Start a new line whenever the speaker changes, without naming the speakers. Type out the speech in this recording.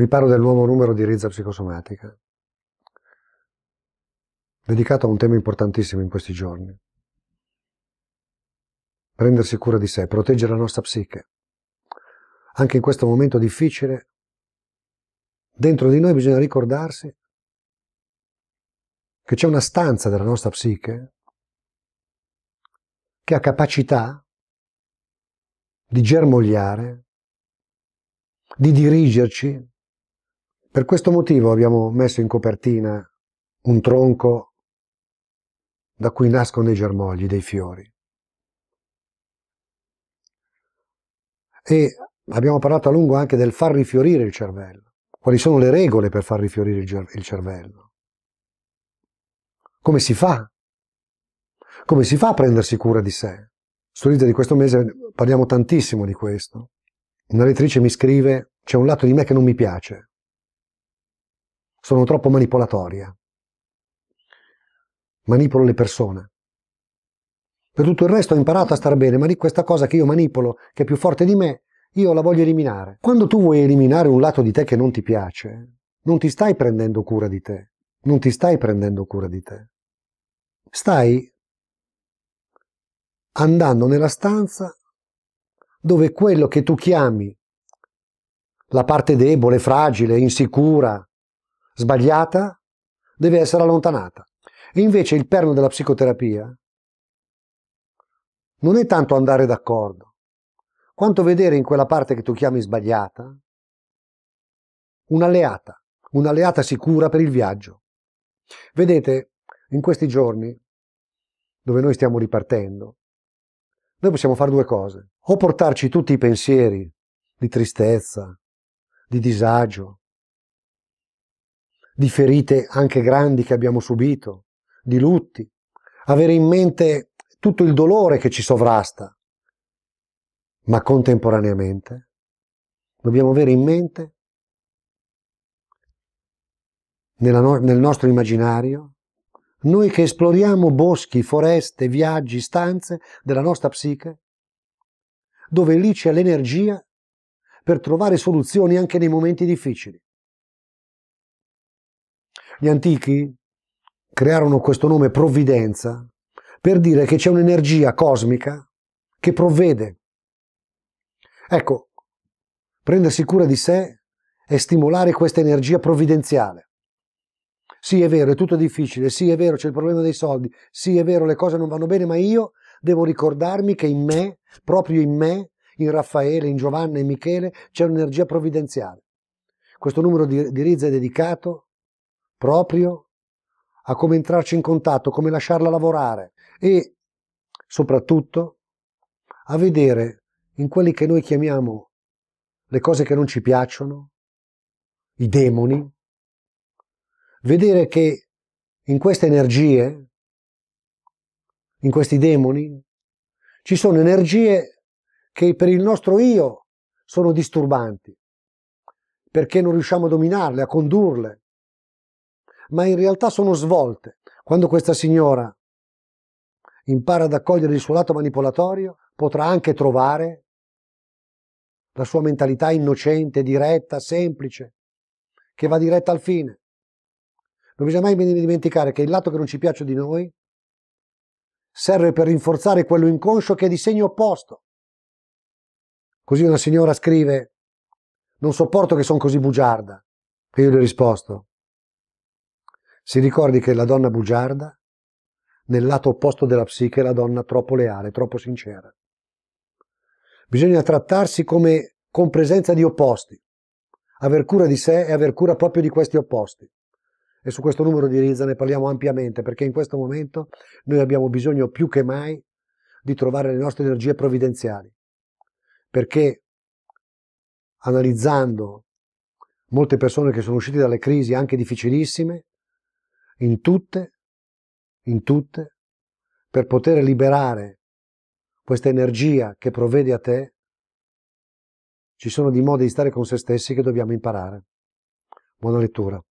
Vi parlo del nuovo numero di Rizza Psicosomatica, dedicato a un tema importantissimo in questi giorni. Prendersi cura di sé, proteggere la nostra psiche. Anche in questo momento difficile, dentro di noi bisogna ricordarsi che c'è una stanza della nostra psiche che ha capacità di germogliare, di dirigerci per questo motivo abbiamo messo in copertina un tronco da cui nascono i germogli dei fiori. E abbiamo parlato a lungo anche del far rifiorire il cervello. Quali sono le regole per far rifiorire il cervello? Come si fa? Come si fa a prendersi cura di sé? Studiate di questo mese parliamo tantissimo di questo. Una lettrice mi scrive, c'è un lato di me che non mi piace, sono troppo manipolatoria. Manipolo le persone. Per tutto il resto ho imparato a star bene, ma di questa cosa che io manipolo, che è più forte di me, io la voglio eliminare. Quando tu vuoi eliminare un lato di te che non ti piace, non ti stai prendendo cura di te, non ti stai prendendo cura di te. Stai andando nella stanza dove quello che tu chiami la parte debole, fragile, insicura, sbagliata deve essere allontanata. E invece il perno della psicoterapia non è tanto andare d'accordo, quanto vedere in quella parte che tu chiami sbagliata un'alleata, un'alleata sicura per il viaggio. Vedete, in questi giorni, dove noi stiamo ripartendo, noi possiamo fare due cose. O portarci tutti i pensieri di tristezza, di disagio, di ferite anche grandi che abbiamo subito, di lutti, avere in mente tutto il dolore che ci sovrasta, ma contemporaneamente dobbiamo avere in mente no- nel nostro immaginario noi che esploriamo boschi, foreste, viaggi, stanze della nostra psiche, dove lì c'è l'energia per trovare soluzioni anche nei momenti difficili. Gli antichi crearono questo nome provvidenza per dire che c'è un'energia cosmica che provvede. Ecco, prendersi cura di sé è stimolare questa energia provvidenziale. Sì, è vero, è tutto difficile, sì, è vero, c'è il problema dei soldi, sì, è vero, le cose non vanno bene, ma io devo ricordarmi che in me, proprio in me, in Raffaele, in Giovanna, in Michele, c'è un'energia provvidenziale. Questo numero di, di Rizza è dedicato proprio a come entrarci in contatto, come lasciarla lavorare e soprattutto a vedere in quelli che noi chiamiamo le cose che non ci piacciono, i demoni, vedere che in queste energie, in questi demoni, ci sono energie che per il nostro io sono disturbanti, perché non riusciamo a dominarle, a condurle, ma in realtà sono svolte. Quando questa signora impara ad accogliere il suo lato manipolatorio, potrà anche trovare la sua mentalità innocente, diretta, semplice, che va diretta al fine. Non bisogna mai dimenticare che il lato che non ci piace di noi serve per rinforzare quello inconscio che è di segno opposto. Così una signora scrive, non sopporto che sono così bugiarda. E io gli ho risposto, si ricordi che la donna bugiarda, nel lato opposto della psiche, è la donna troppo leale, troppo sincera. Bisogna trattarsi come con presenza di opposti, aver cura di sé e aver cura proprio di questi opposti. E su questo numero di Rizza ne parliamo ampiamente perché in questo momento noi abbiamo bisogno più che mai di trovare le nostre energie provvidenziali. Perché analizzando molte persone che sono uscite dalle crisi anche difficilissime, in tutte, in tutte, per poter liberare questa energia che provvede a te, ci sono dei modi di stare con se stessi che dobbiamo imparare. Buona lettura.